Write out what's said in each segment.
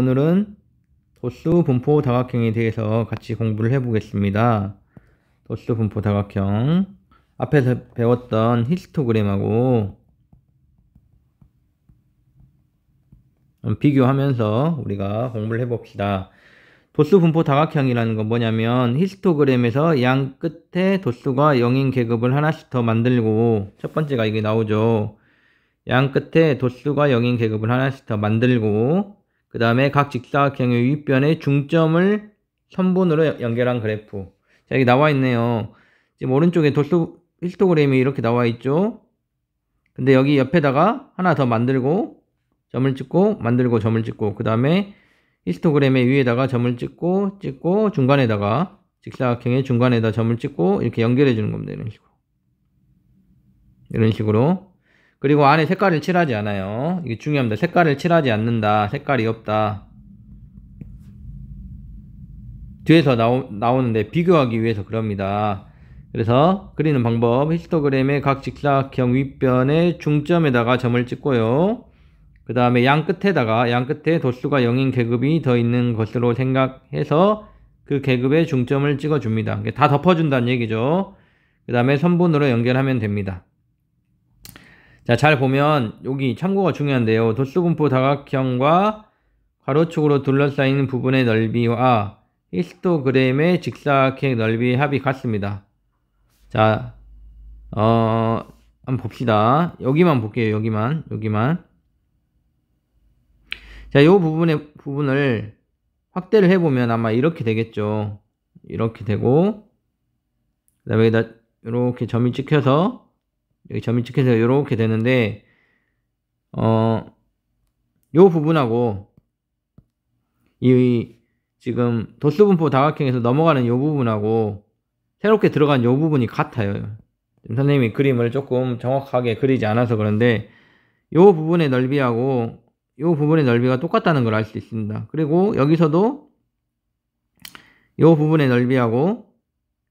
오늘은 도수 분포 다각형에 대해서 같이 공부를 해보겠습니다. 도수 분포 다각형 앞에서 배웠던 히스토그램하고 음, 비교하면서 우리가 공부를 해봅시다. 도수 분포 다각형이라는 건 뭐냐면 히스토그램에서 양 끝에 도수가 영인 계급을 하나씩 더 만들고 첫 번째가 이게 나오죠. 양 끝에 도수가 영인 계급을 하나씩 더 만들고 그 다음에 각 직사각형의 윗변의 중점을 현분으로 연결한 그래프. 자, 여기 나와 있네요. 지금 오른쪽에 도스 히스토그램이 이렇게 나와 있죠. 근데 여기 옆에다가 하나 더 만들고 점을 찍고 만들고 점을 찍고 그 다음에 히스토그램의 위에다가 점을 찍고 찍고 중간에다가 직사각형의 중간에다 점을 찍고 이렇게 연결해 주는 겁니다. 이런 식으로. 이런 식으로 그리고 안에 색깔을 칠하지 않아요. 이게 중요합니다. 색깔을 칠하지 않는다. 색깔이 없다. 뒤에서 나오, 나오는데 비교하기 위해서 그럽니다. 그래서 그리는 방법 히스토그램의 각 직사각형 윗변의 중점에다가 점을 찍고요. 그 다음에 양 끝에다가 양 끝에 도수가 0인 계급이 더 있는 것으로 생각해서 그계급의 중점을 찍어줍니다. 다 덮어준다는 얘기죠. 그 다음에 선분으로 연결하면 됩니다. 자, 잘 보면 여기 참고가 중요한데요. 도수분포 다각형과 가로축으로 둘러싸인 부분의 넓이와 히스토그램의 직사각형 넓이의 합이 같습니다. 자, 어, 한번 봅시다. 여기만 볼게요. 여기만, 여기만. 자, 요 부분의 부분을 확대를 해보면 아마 이렇게 되겠죠. 이렇게 되고, 그 다음에 여기다 이렇게 점이 찍혀서 여기 점이 찍혀서 이렇게 되는데 어 요 부분하고 이 지금 도수분포 다각형에서 넘어가는 요 부분하고 새롭게 들어간 요 부분이 같아요. 선생님이 그림을 조금 정확하게 그리지 않아서 그런데 요 부분의 넓이하고 요 부분의 넓이가 똑같다는 걸 알 수 있습니다. 그리고 여기서도 요 부분의 넓이하고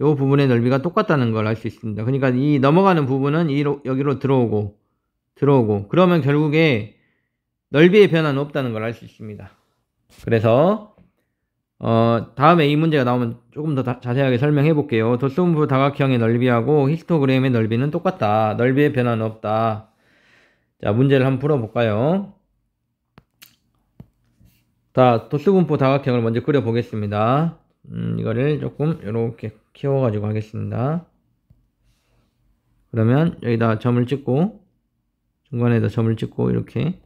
이 부분의 넓이가 똑같다는 걸 알 수 있습니다. 그러니까 이 넘어가는 부분은 이로, 여기로 들어오고 들어오고 그러면 결국에 넓이의 변화는 없다는 걸 알 수 있습니다. 그래서 어, 다음에 이 문제가 나오면 조금 더 다, 자세하게 설명해 볼게요. 도스분부 다각형의 넓이하고 히스토그램의 넓이는 똑같다. 넓이의 변화는 없다. 자, 문제를 한번 풀어볼까요? 자, 도스분포 다각형을 먼저 그려보겠습니다. 음, 이거를 조금 이렇게 키워가지고 하겠습니다. 그러면 여기다 점을 찍고 중간에다 점을 찍고 이렇게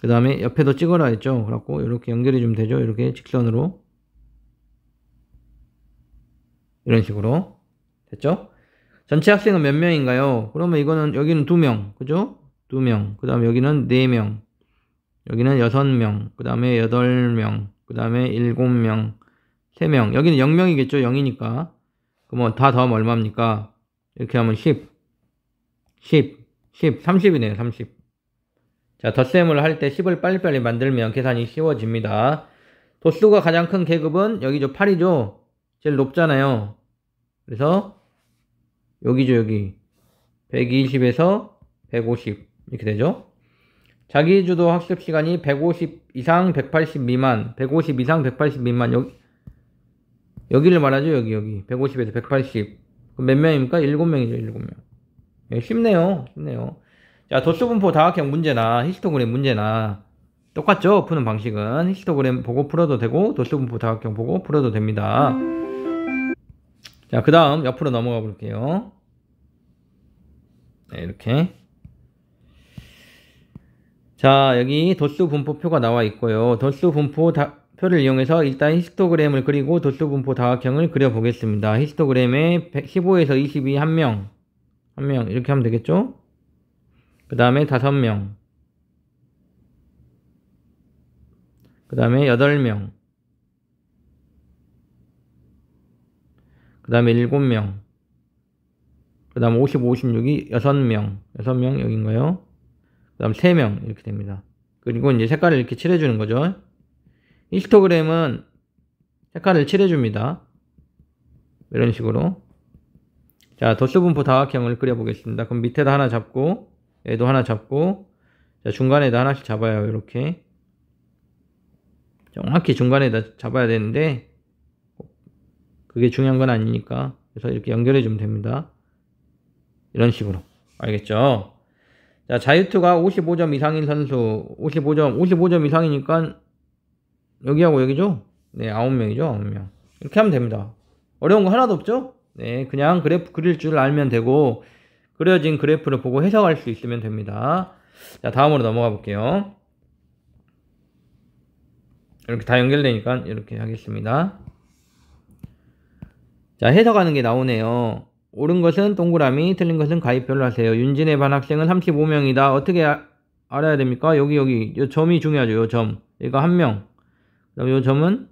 그 다음에 옆에도 찍어라 했죠 그래갖고 이렇게 연결이 좀 되죠 이렇게 직선으로 이런 식으로 됐죠 전체 학생은 몇 명인가요 그러면 이거는 여기는 두명 그죠 두명그 다음에 여기는 네명 여기는 여섯 명그 다음에 여덟 명그 다음에 7명, 3명. 여기는 0명이겠죠? 0이니까. 그러면 뭐 다 더하면 얼마입니까? 이렇게 하면 10, 10, 10, 30이네요. 30. 자, 덧셈을 할 때 10을 빨리빨리 만들면 계산이 쉬워집니다. 도수가 가장 큰 계급은 여기죠. 8이죠. 제일 높잖아요. 그래서 여기죠. 여기. 120에서 150 이렇게 되죠. 자기주도 학습 시간이 150 이상 180 미만, 150 이상 180 미만 여기 여기를 말하죠. 여기 여기. 150에서 180. 그럼 몇 명입니까? 7명이죠. 7명. 예, 쉽네요. 쉽네요. 자, 도수 분포 다각형 문제나 히스토그램 문제나 똑같죠? 푸는 방식은 히스토그램 보고 풀어도 되고 도수 분포 다각형 보고 풀어도 됩니다. 자, 그다음 옆으로 넘어가 볼게요. 네, 이렇게 자 여기 도수 분포표가 나와 있고요. 도수 분포 다, 표를 이용해서 일단 히스토그램을 그리고 도수 분포 다각형을 그려보겠습니다. 히스토그램에 15에서 22 1명, 1명 이렇게 하면 되겠죠? 그 다음에 5명 그 다음에 8명 그 다음에 7명 그 다음 에 50, 56이 6명 6명 여긴가요? 그 다음 3명 이렇게 됩니다. 그리고 이제 색깔을 이렇게 칠해주는 거죠. 인스토그램은 색깔을 칠해줍니다. 이런 식으로 자 도수분포 다각형을 그려보겠습니다. 그럼 밑에다 하나 잡고 얘도 하나 잡고 자 중간에다 하나씩 잡아요. 이렇게 정확히 중간에다 잡아야 되는데 그게 중요한 건 아니니까 그래서 이렇게 연결해 주면 됩니다. 이런 식으로 알겠죠? 자, 자유투가 55점 이상인 선수, 55점, 55점 이상이니까, 여기하고 여기죠? 네, 9명이죠, 9명. 이렇게 하면 됩니다. 어려운 거 하나도 없죠? 네, 그냥 그래프 그릴 줄 알면 되고, 그려진 그래프를 보고 해석할 수 있으면 됩니다. 자, 다음으로 넘어가 볼게요. 이렇게 다 연결되니까 이렇게 하겠습니다. 자, 해석하는 게 나오네요. 옳은 것은 동그라미, 틀린 것은 가입별로 하세요. 윤진의 반 학생은 35명이다. 어떻게 아, 알아야 됩니까? 여기 여기 요 점이 중요하죠. 요 점. 얘가 한 명. 그다음 에요 점은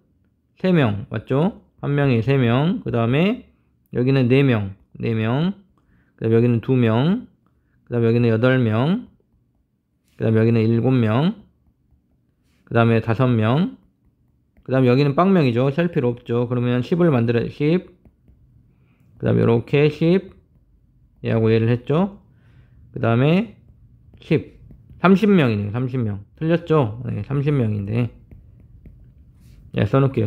세 명. 맞죠? 한 명이 세 명. 그다음에 여기는 네 명. 네 명. 그다음 에 여기는 두 명. 그다음 에 여기는 여덟 명. 그다음 에 여기는 일곱 명. 그다음에 다섯 명. 그다음 에 여기는 빵명이죠. 셀 필요 없죠. 그러면 10을 만들어 10그 다음에 이렇게 10 얘하고 얘를 했죠 그 다음에 10 30명이네요 30명 틀렸죠 네, 30명인데 예, 써놓을게요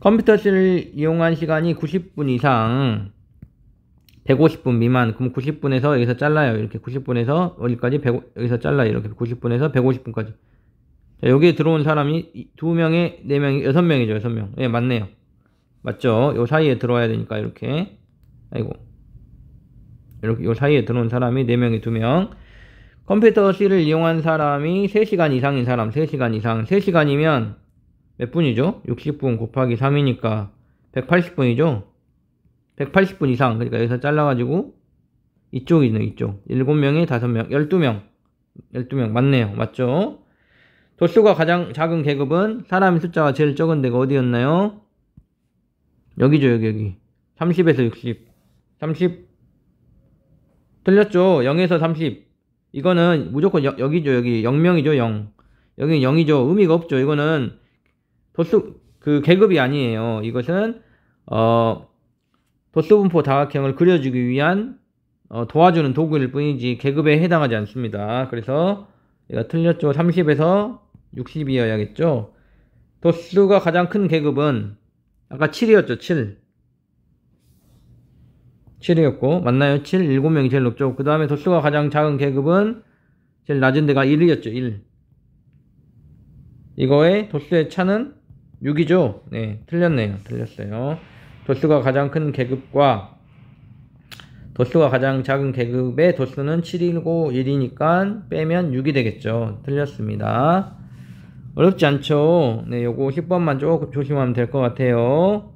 30컴퓨터실 이용한 시간이 90분 이상 150분 미만 그럼 90분에서 여기서 잘라요 이렇게 90분에서 어디까지 100, 여기서 잘라 이렇게 90분에서 150분까지 자, 여기에 들어온 사람이 2명에 4명이 6명이죠 6명 예 맞네요 맞죠? 요 사이에 들어와야 되니까 이렇게 아이고 이렇게 요 사이에 들어온 사람이 4명이 2명 컴퓨터 C를 이용한 사람이 3시간 이상인 사람 3시간 이상 3시간이면 몇 분이죠? 60분 곱하기 3이니까 180분이죠? 180분 이상 그러니까 여기서 잘라가지고 이쪽이네 이쪽 7명이 5명 12명 12명 맞네요 맞죠? 도수가 가장 작은 계급은 사람 숫자가 제일 적은 데가 어디였나요? 여기죠 여기 여기 30에서 60 30 틀렸죠 0에서 30 이거는 무조건 여, 기죠 여기 0명이죠 0 여기 0이죠 의미가 없죠 이거는 도수 그 계급이 아니에요 이것은 어 도수분포 다각형을 그려주기 위한 어, 도와주는 도구일 뿐이지 계급에 해당하지 않습니다 그래서 얘가 틀렸죠 30에서 60이어야겠죠 도수가 가장 큰 계급은 아까 7이었죠 7 7이었고 맞나요? 7, 7명이 제일 높죠 그 다음에 도수가 가장 작은 계급은 제일 낮은 데가 1이었죠 1이거에 도수의 차는 6이죠 네 틀렸네요 틀렸어요 도수가 가장 큰 계급과 도수가 가장 작은 계급의 도수는 7이고 1이니까 빼면 6이 되겠죠 틀렸습니다 어렵지 않죠? 네, 요거 10번만 조금 조심하면 될 것 같아요.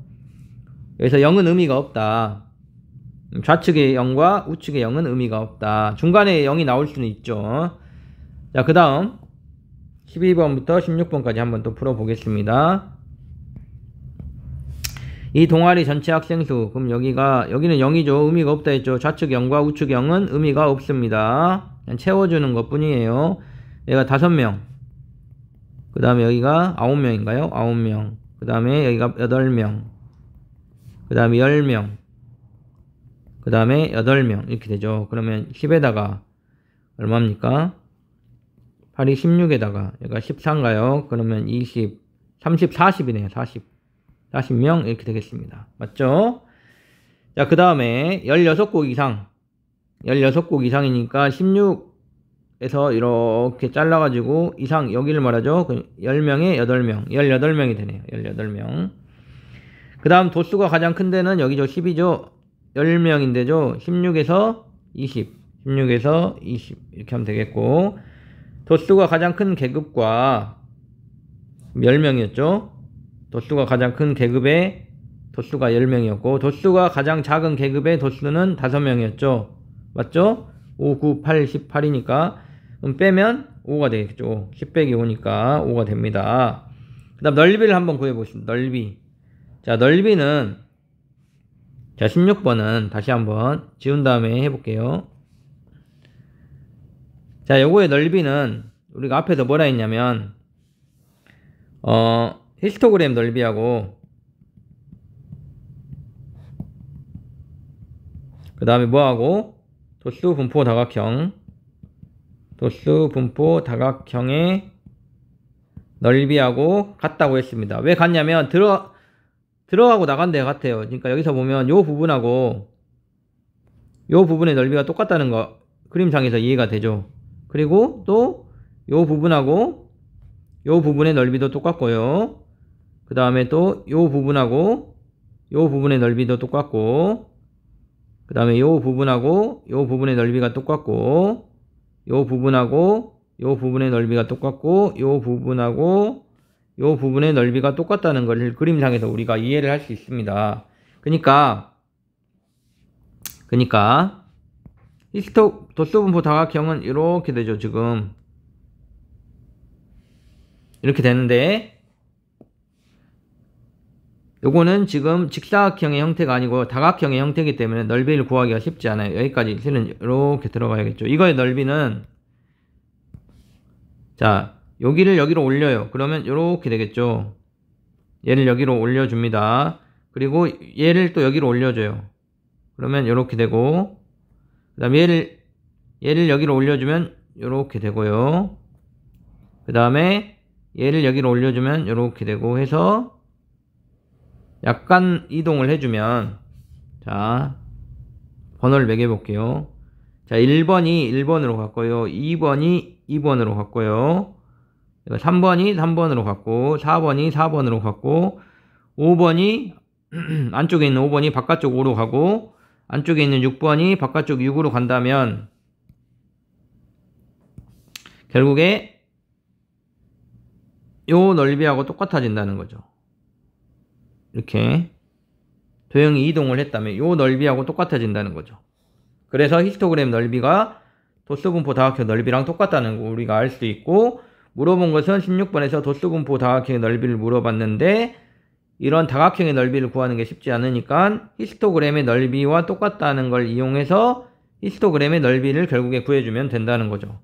여기서 0은 의미가 없다. 음, 좌측의 0과 우측의 0은 의미가 없다. 중간에 0이 나올 수는 있죠. 자, 그 다음 12번부터 16번까지 한번 또 풀어보겠습니다. 이 동아리 전체 학생 수 그럼 여기가 여기는 0이죠 의미가 없다 했죠 좌측 0과 우측 0은 의미가 없습니다 그냥 채워주는 것 뿐이에요 얘가 5명 그 다음에 여기가 9명인가요? 9명. 그 다음에 여기가 8명. 그 다음에 10명. 그 다음에 8명. 이렇게 되죠. 그러면 10에다가 얼마입니까? 8이 16에다가 여가 14인가요? 그러면 20, 30, 40이네요. 40. 40명 이렇게 되겠습니다. 맞죠? 자, 그 다음에 16곡 이상. 16곡 이상이니까 16, 에서 이렇게 잘라가지고 이상 여기를 말하죠. 10명에 그 8명, 18명이 되네요. 18명. 그 다음 도수가 가장 큰 데는 여기죠. 10이죠. 10명인데죠. 16에서 20, 16에서 20 이렇게 하면 되겠고 도수가 가장 큰 계급과 10명이었죠. 도수가 가장 큰 계급의 도수가 10명이었고 도수가 가장 작은 계급의 도수는 5명이었죠. 맞죠? 5, 9, 8, 18이니까 그럼 빼면 5가 되겠죠. 10 빼기 오니까 5가 됩니다. 그 다음 넓이를 한번 구해보겠습니다. 넓이. 자, 넓이는 자, 16번은 다시 한번 지운 다음에 해볼게요. 자, 요거의 넓이는 우리가 앞에서 뭐라 했냐면 어, 히스토그램 넓이하고 그 다음에 뭐하고 도수 분포 다각형 도수 분포 다각형의 넓이하고 같다고 했습니다. 왜 같냐면 들어 들어가고 나간 데 같아요. 그러니까 여기서 보면 요 부분하고 요 부분의 넓이가 똑같다는 거 그림상에서 이해가 되죠. 그리고 또요 부분하고 요 부분의 넓이도 똑같고요. 그 다음에 또요 부분하고 요 부분의 넓이도 똑같고 그 다음에 요 부분하고 요 부분의 넓이가 똑같고 요 부분하고 요 부분의 넓이가 똑같고 요 부분하고 요 부분의 넓이가 똑같다는 것을 그림상에서 우리가 이해를 할 수 있습니다. 그러니까 그러니까 히스토 도스분포 다각형은 이렇게 되죠 지금 이렇게 되는데 요거는 지금 직사각형의 형태가 아니고 다각형의 형태이기 때문에 넓이를 구하기가 쉽지 않아요. 여기까지 실은 이렇게 들어가야겠죠. 이거의 넓이는 자 여기를 여기로 올려요. 그러면 이렇게 되겠죠. 얘를 여기로 올려줍니다. 그리고 얘를 또 여기로 올려줘요. 그러면 이렇게 되고 그 다음에 얘를 얘를 여기로 올려주면 이렇게 되고요. 그 다음에 얘를 여기로 올려주면 이렇게 되고 해서 약간 이동을 해주면 자 번호를 매겨 볼게요 자 1번이 1번으로 갔고요 2번이 2번으로 갔고요 3번이 3번으로 갔고 4번이 4번으로 갔고 5번이 안쪽에 있는 5번이 바깥쪽 5로 가고 안쪽에 있는 6번이 바깥쪽 6으로 간다면 결국에 요 넓이하고 똑같아진다는 거죠 이렇게 도형이 이동을 했다면 이 넓이하고 똑같아진다는 거죠. 그래서 히스토그램 넓이가 도수분포 다각형 넓이랑 똑같다는 거 우리가 알 수 있고 물어본 것은 16번에서 도수분포 다각형의 넓이를 물어봤는데 이런 다각형의 넓이를 구하는 게 쉽지 않으니까 히스토그램의 넓이와 똑같다는 걸 이용해서 히스토그램의 넓이를 결국에 구해주면 된다는 거죠.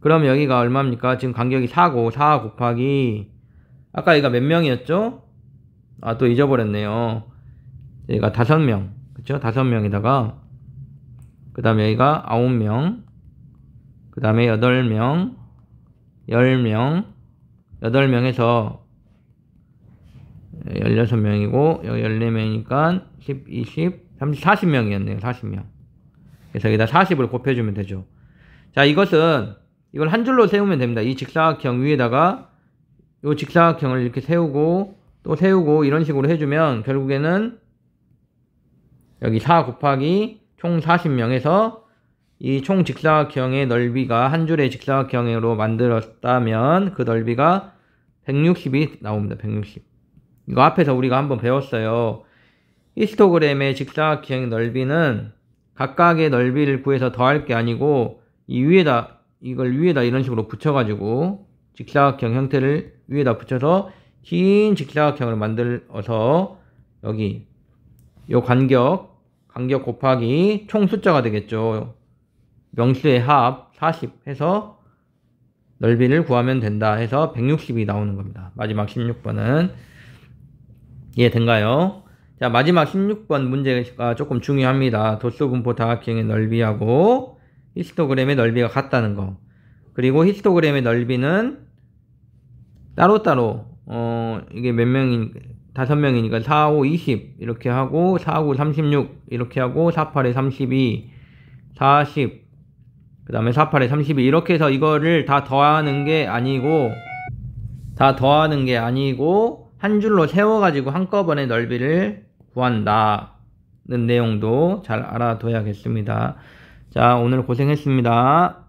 그럼 여기가 얼마입니까? 지금 간격이 4고 4 곱하기 아까 얘가 몇 명이었죠? 아또 잊어버렸네요 여기가 다섯 명 그쵸 다섯 명에다가 그 다음에 여기가 아홉 명그 다음에 여덟 명열명 여덟 명에서 열여섯 명이고 여기 열네 명이니까 십, 이십, 삼십, 사십 명이었네요 사십 명 그래서 여기다 사십을 곱해주면 되죠 자 이것은 이걸 한 줄로 세우면 됩니다 이 직사각형 위에다가 이 직사각형을 이렇게 세우고 또 세우고 이런 식으로 해주면 결국에는 여기 4 곱하기 총 40명에서 이 총 직사각형의 넓이가 한 줄의 직사각형으로 만들었다면 그 넓이가 160이 나옵니다. 160. 이거 앞에서 우리가 한번 배웠어요. 히스토그램의 직사각형 넓이는 각각의 넓이를 구해서 더할 게 아니고 이 위에다 이걸 위에다 이런 식으로 붙여가지고 직사각형 형태를 위에다 붙여서 긴 직사각형을 만들어서 여기 요 간격 간격 곱하기 총 숫자가 되겠죠 명수의 합 40 해서 넓이를 구하면 된다 해서 160이 나오는 겁니다 마지막 16번은 이해된가요? 자 마지막 16번 문제가 조금 중요합니다 도수 분포 다각형의 넓이하고 히스토그램의 넓이가 같다는 거 그리고 히스토그램의 넓이는 따로따로 어, 이게 몇 명인, 다섯 명이니까 4, 5, 20 이렇게 하고, 4, 9, 36 이렇게 하고, 4, 8에 32, 40, 그 다음에 4, 8에 32 이렇게 해서 이거를 다 더하는 게 아니고, 다 더하는 게 아니고, 한 줄로 세워가지고 한꺼번에 넓이를 구한다는 내용도 잘 알아둬야겠습니다. 자, 오늘 고생했습니다.